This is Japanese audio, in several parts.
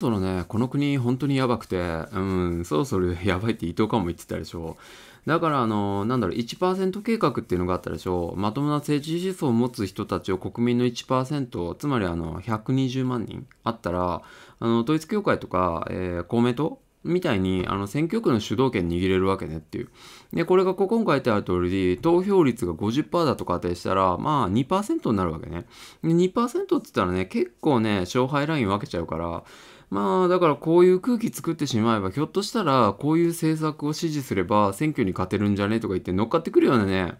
そのね、この国本当にやばくて、うん、そろそろ やばいって伊藤かも言ってたでしょ。だから、あの、なんだろう、1%計画っていうのがあったでしょ。まともな政治思想を持つ人たちを国民の1%、つまりあの、120万人あったら、あの、統一教会とか、えー、公明党みたいにあの選挙区の主導権握れるわけねっていう。で、これがここに書いてある通り投票率が50%だと仮定したら、まあ2%になるわけね。で、2%って言ったらね、結構ね、勝敗ライン分けちゃうから、まあだからこういう空気作ってしまえばひょっとしたらこういう政策を支持すれば選挙に勝てるんじゃねとか言って乗っかってくるようなね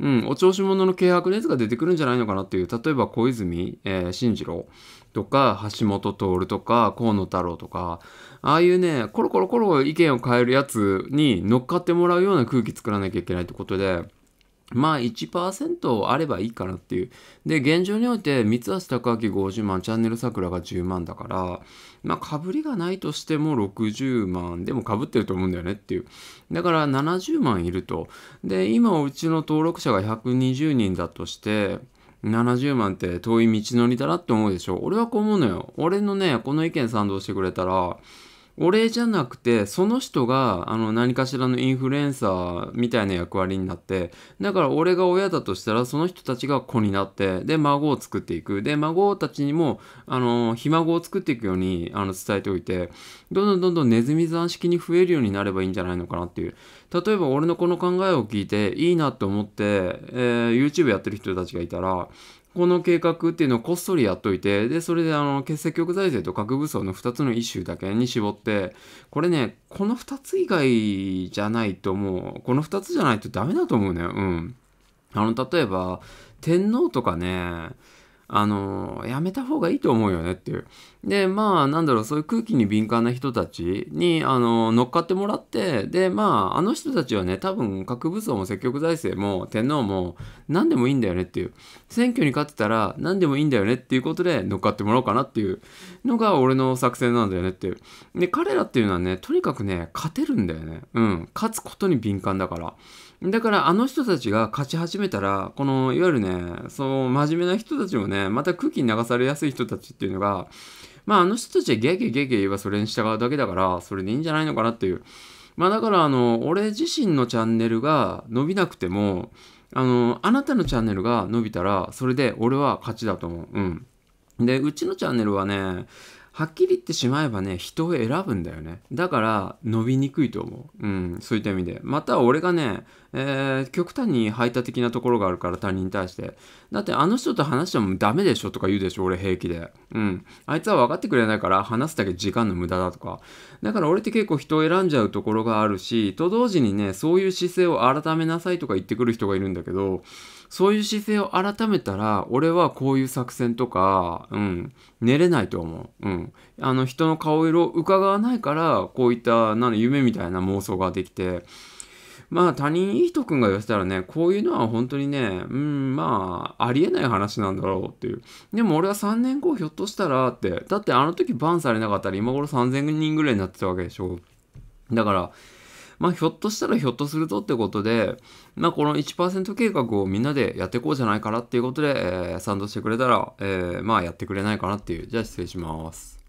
うん、お調子者の軽薄熱やつが出てくるんじゃないのかなっていう、例えば小泉、えー、進次郎とか、橋本徹とか、河野太郎とか、ああいうね、コロコロコロ意見を変えるやつに乗っかってもらうような空気作らなきゃいけないってことで、まあ1%あればいいかなっていう。で、現状において、三橋貴明50万、チャンネル桜が10万だから、まあ被りがないとしても60万、でも被ってると思うんだよねっていう。だから70万いると。で、今うちの登録者が120人だとして、70万って遠い道のりだなって思うでしょ。俺はこう思うのよ。俺のね、この意見賛同してくれたら、俺じゃなくて、その人が、あの、何かしらのインフルエンサーみたいな役割になって、だから俺が親だとしたら、その人たちが子になって、で、孫を作っていく。で、孫たちにも、あの、ひ孫を作っていくように、あの、伝えておいて、どんどんどんどんネズミ算式に増えるようになればいいんじゃないのかなっていう。例えば俺のこの考えを聞いて、いいなと思って、えー、YouTube やってる人たちがいたら、この計画っていうのをこっそりやっといて、で、それであの、結石局財政と核武装の2つのイシューだけに絞って、、これね、この2つ以外じゃないともう、この2つじゃないとダメだと思うね。うん。あの、例えば、天皇とかね、あの、やめた方がいいと思うよねっていう。で、まあ、なんだろう、そういう空気に敏感な人たちに、あの、乗っかってもらって、で、まあ、あの人たちはね、多分、核武装も積極財政も、天皇も、何でもいいんだよねっていう。選挙に勝ってたら、何でもいいんだよねっていうことで、乗っかってもらおうかなっていうのが、俺の作戦なんだよねっていう。で、彼らっていうのはね、とにかくね、勝てるんだよね。うん。勝つことに敏感だから。だからあの人たちが勝ち始めたら、このいわゆるね、そう真面目な人たちもね、また空気に流されやすい人たちっていうのが、まああの人たちはゲーゲーゲーゲー言えばそれに従うだけだから、それでいいんじゃないのかなっていう。まあだからあの、俺自身のチャンネルが伸びなくても、あの、あなたのチャンネルが伸びたら、それで俺は勝ちだと思う。うん。で、うちのチャンネルはね、はっきり言ってしまえばね、人を選ぶんだよね。だから、伸びにくいと思う。うん、そういった意味で。また、俺がね、えー、極端に排他的なところがあるから、他人に対して。だって、あの人と話してもダメでしょとか言うでしょ、俺平気で。うん。あいつは分かってくれないから、話すだけ時間の無駄だとか。だから、俺って結構人を選んじゃうところがあるし、と同時にね、そういう姿勢を改めなさいとか言ってくる人がいるんだけど、そういう姿勢を改めたら、俺はこういう作戦とか、うん、寝れないと思う。うん。あの、人の顔色を伺わないから、こういった、なの、夢みたいな妄想ができて、まあ、他人いい人くんが言わせたらね、こういうのは本当にね、うん、まあ、ありえない話なんだろうっていう。でも俺は3年後ひょっとしたらって、だってあの時バンされなかったら今頃3000人ぐらいになってたわけでしょ。だから、まあ、ひょっとしたらひょっとするとってことで、まあ、この1%計画をみんなでやっていこうじゃないかなっていうことで、えー、賛同してくれたら、えー、まあ、やってくれないかなっていう。じゃあ、失礼します。